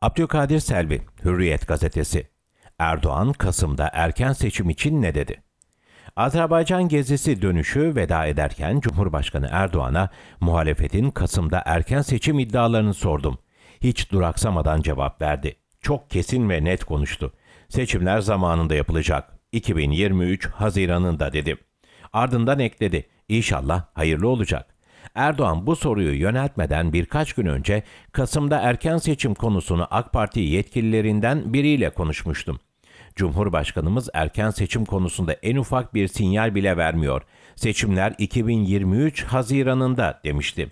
Abdülkadir Selvi, Hürriyet Gazetesi Erdoğan, Kasım'da erken seçim için ne dedi? Azerbaycan gezisi dönüşü veda ederken Cumhurbaşkanı Erdoğan'a muhalefetin Kasım'da erken seçim iddialarını sordum. Hiç duraksamadan cevap verdi. Çok kesin ve net konuştu. Seçimler zamanında yapılacak. 2023 Haziran'ında dedi. Ardından ekledi. İnşallah hayırlı olacak. Erdoğan bu soruyu yöneltmeden birkaç gün önce Kasım'da erken seçim konusunu AK Parti yetkililerinden biriyle konuşmuştum. Cumhurbaşkanımız erken seçim konusunda en ufak bir sinyal bile vermiyor. Seçimler 2023 Haziran'ında demişti.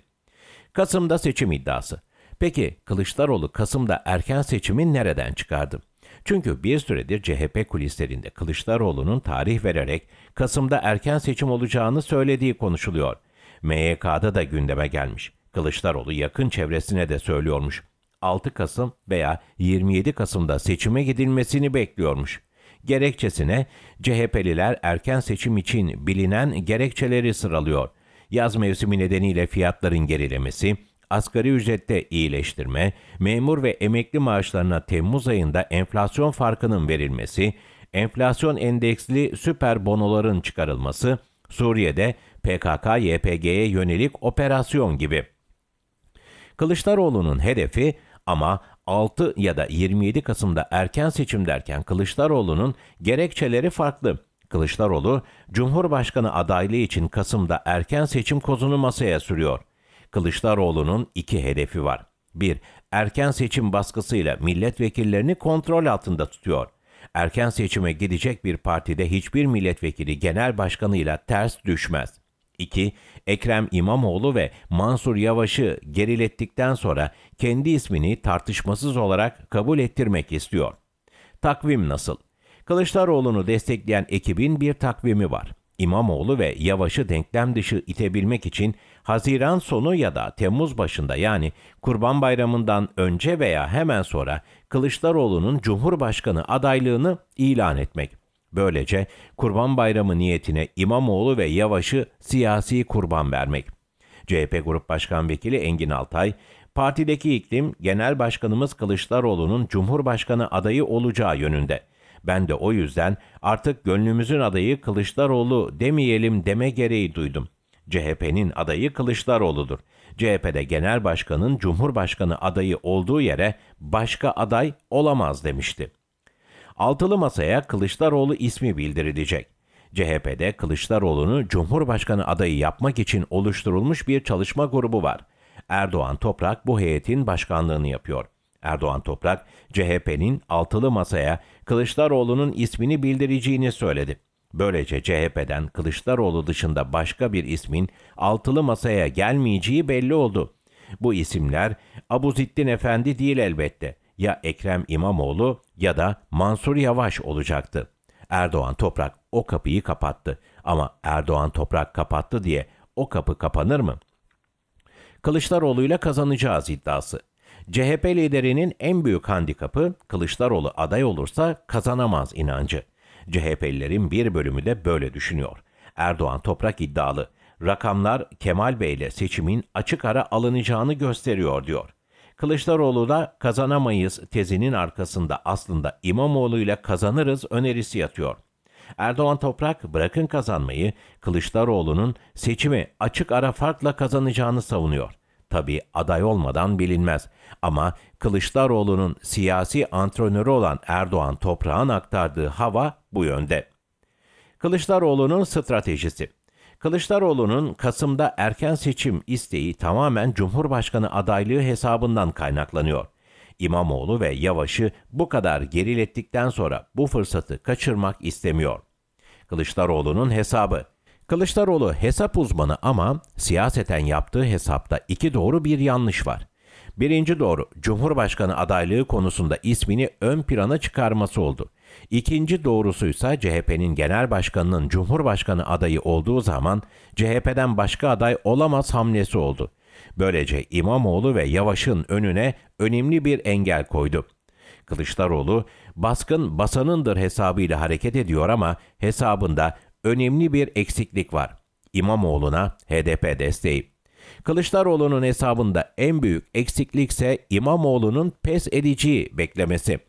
Kasım'da seçim iddiası. Peki Kılıçdaroğlu Kasım'da erken seçimi nereden çıkardı? Çünkü bir süredir CHP kulislerinde Kılıçdaroğlu'nun tarih vererek Kasım'da erken seçim olacağını söylediği konuşuluyor. MYK'da da gündeme gelmiş. Kılıçdaroğlu yakın çevresine de söylüyormuş. 6 Kasım veya 27 Kasım'da seçime gidilmesini bekliyormuş. Gerekçesine CHP'liler erken seçim için bilinen gerekçeleri sıralıyor. Yaz mevsimi nedeniyle fiyatların gerilemesi, asgari ücrette iyileştirme, memur ve emekli maaşlarına Temmuz ayında enflasyon farkının verilmesi, enflasyon endeksli süper bonoların çıkarılması, Suriye'de PKK-YPG'ye yönelik operasyon gibi. Kılıçdaroğlu'nun hedefi ama 6 ya da 27 Kasım'da erken seçim derken Kılıçdaroğlu'nun gerekçeleri farklı. Kılıçdaroğlu, Cumhurbaşkanı adaylığı için Kasım'da erken seçim kozunu masaya sürüyor. Kılıçdaroğlu'nun iki hedefi var. 1. Erken seçim baskısıyla milletvekillerini kontrol altında tutuyor erken seçime gidecek bir partide hiçbir milletvekili genel başkanıyla ters düşmez. 2. Ekrem İmamoğlu ve Mansur Yavaş'ı gerilettikten sonra kendi ismini tartışmasız olarak kabul ettirmek istiyor. Takvim nasıl? Kılıçdaroğlu'nu destekleyen ekibin bir takvimi var. İmamoğlu ve Yavaş'ı denklem dışı itebilmek için Haziran sonu ya da Temmuz başında yani Kurban Bayramı'ndan önce veya hemen sonra Kılıçdaroğlu'nun Cumhurbaşkanı adaylığını ilan etmek. Böylece Kurban Bayramı niyetine İmamoğlu ve Yavaş'ı siyasi kurban vermek. CHP Grup Başkan Vekili Engin Altay, partideki iklim Genel Başkanımız Kılıçdaroğlu'nun Cumhurbaşkanı adayı olacağı yönünde. Ben de o yüzden artık gönlümüzün adayı Kılıçdaroğlu demeyelim deme gereği duydum. CHP'nin adayı Kılıçdaroğlu'dur. CHP'de genel başkanın cumhurbaşkanı adayı olduğu yere başka aday olamaz demişti. Altılı masaya Kılıçdaroğlu ismi bildirilecek. CHP'de Kılıçdaroğlu'nu Cumhurbaşkanı adayı yapmak için oluşturulmuş bir çalışma grubu var. Erdoğan Toprak bu heyetin başkanlığını yapıyor. Erdoğan Toprak, CHP'nin altılı masaya Kılıçdaroğlu'nun ismini bildireceğini söyledi. Böylece CHP'den Kılıçdaroğlu dışında başka bir ismin altılı masaya gelmeyeceği belli oldu. Bu isimler Abuzettin Efendi değil elbette. Ya Ekrem İmamoğlu ya da Mansur Yavaş olacaktı. Erdoğan Toprak o kapıyı kapattı. Ama Erdoğan Toprak kapattı diye o kapı kapanır mı? Kılıçdaroğlu'yla kazanacağız iddiası. CHP liderinin en büyük handikapı Kılıçdaroğlu aday olursa kazanamaz inancı. CHP'lilerin bir bölümü de böyle düşünüyor. Erdoğan toprak iddialı. Rakamlar Kemal Bey ile seçimin açık ara alınacağını gösteriyor diyor. Kılıçdaroğlu da kazanamayız tezinin arkasında aslında İmamoğlu ile kazanırız önerisi yatıyor. Erdoğan Toprak bırakın kazanmayı Kılıçdaroğlu'nun seçimi açık ara farkla kazanacağını savunuyor. Tabi aday olmadan bilinmez ama Kılıçdaroğlu'nun siyasi antrenörü olan Erdoğan toprağın aktardığı hava bu yönde. Kılıçdaroğlu'nun stratejisi Kılıçdaroğlu'nun Kasım'da erken seçim isteği tamamen Cumhurbaşkanı adaylığı hesabından kaynaklanıyor. İmamoğlu ve Yavaş'ı bu kadar gerilettikten sonra bu fırsatı kaçırmak istemiyor. Kılıçdaroğlu'nun hesabı Kılıçdaroğlu hesap uzmanı ama siyaseten yaptığı hesapta iki doğru bir yanlış var. Birinci doğru, Cumhurbaşkanı adaylığı konusunda ismini ön plana çıkarması oldu. İkinci doğrusuysa CHP'nin genel başkanının Cumhurbaşkanı adayı olduğu zaman CHP'den başka aday olamaz hamlesi oldu. Böylece İmamoğlu ve Yavaş'ın önüne önemli bir engel koydu. Kılıçdaroğlu, baskın basanındır hesabıyla hareket ediyor ama hesabında önemli bir eksiklik var. İmamoğlu'na HDP desteği. Kılıçdaroğlu'nun hesabında en büyük eksiklikse İmamoğlu'nun pes edici beklemesi.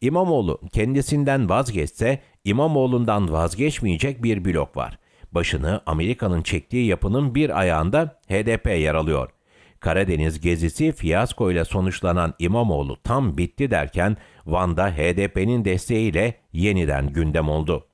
İmamoğlu kendisinden vazgeçse İmamoğlu'ndan vazgeçmeyecek bir blok var. Başını Amerika'nın çektiği yapının bir ayağında HDP yer alıyor. Karadeniz gezisi fiyaskoyla sonuçlanan İmamoğlu tam bitti derken Van'da HDP'nin desteğiyle yeniden gündem oldu.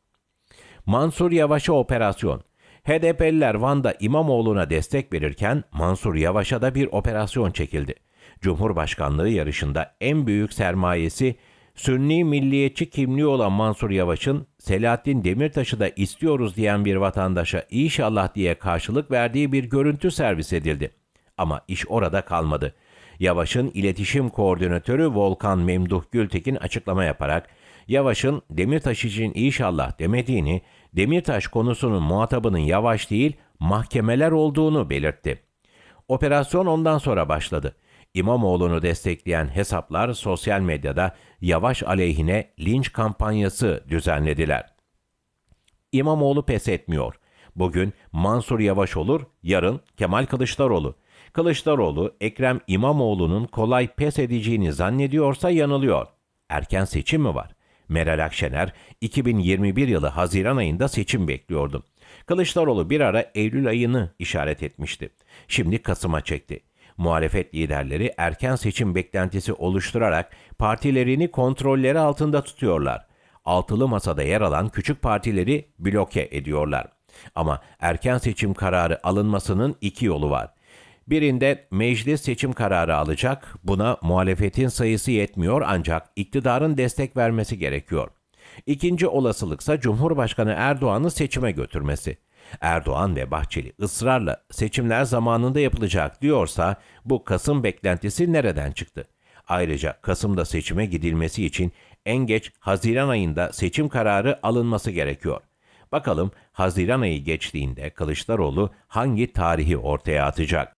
Mansur Yavaş'a operasyon. HDP'liler Van'da İmamoğlu'na destek verirken Mansur Yavaş'a da bir operasyon çekildi. Cumhurbaşkanlığı yarışında en büyük sermayesi Sünni milliyetçi kimliği olan Mansur Yavaş'ın Selahattin Demirtaş'ı da istiyoruz diyen bir vatandaşa inşallah diye karşılık verdiği bir görüntü servis edildi. Ama iş orada kalmadı. Yavaş'ın iletişim koordinatörü Volkan Memduh Gültekin açıklama yaparak Yavaş'ın Demirtaş için inşallah demediğini, Demirtaş konusunun muhatabının yavaş değil, mahkemeler olduğunu belirtti. Operasyon ondan sonra başladı. İmamoğlu'nu destekleyen hesaplar sosyal medyada Yavaş aleyhine linç kampanyası düzenlediler. İmamoğlu pes etmiyor. Bugün Mansur Yavaş olur, yarın Kemal Kılıçdaroğlu. Kılıçdaroğlu, Ekrem İmamoğlu'nun kolay pes edeceğini zannediyorsa yanılıyor. Erken seçim mi var? Meral Akşener 2021 yılı Haziran ayında seçim bekliyordu. Kılıçdaroğlu bir ara Eylül ayını işaret etmişti. Şimdi Kasım'a çekti. Muhalefet liderleri erken seçim beklentisi oluşturarak partilerini kontrolleri altında tutuyorlar. Altılı masada yer alan küçük partileri bloke ediyorlar. Ama erken seçim kararı alınmasının iki yolu var. Birinde meclis seçim kararı alacak, buna muhalefetin sayısı yetmiyor ancak iktidarın destek vermesi gerekiyor. İkinci olasılıksa Cumhurbaşkanı Erdoğan'ı seçime götürmesi. Erdoğan ve Bahçeli ısrarla seçimler zamanında yapılacak diyorsa bu Kasım beklentisi nereden çıktı? Ayrıca Kasım'da seçime gidilmesi için en geç Haziran ayında seçim kararı alınması gerekiyor. Bakalım Haziran ayı geçtiğinde Kılıçdaroğlu hangi tarihi ortaya atacak?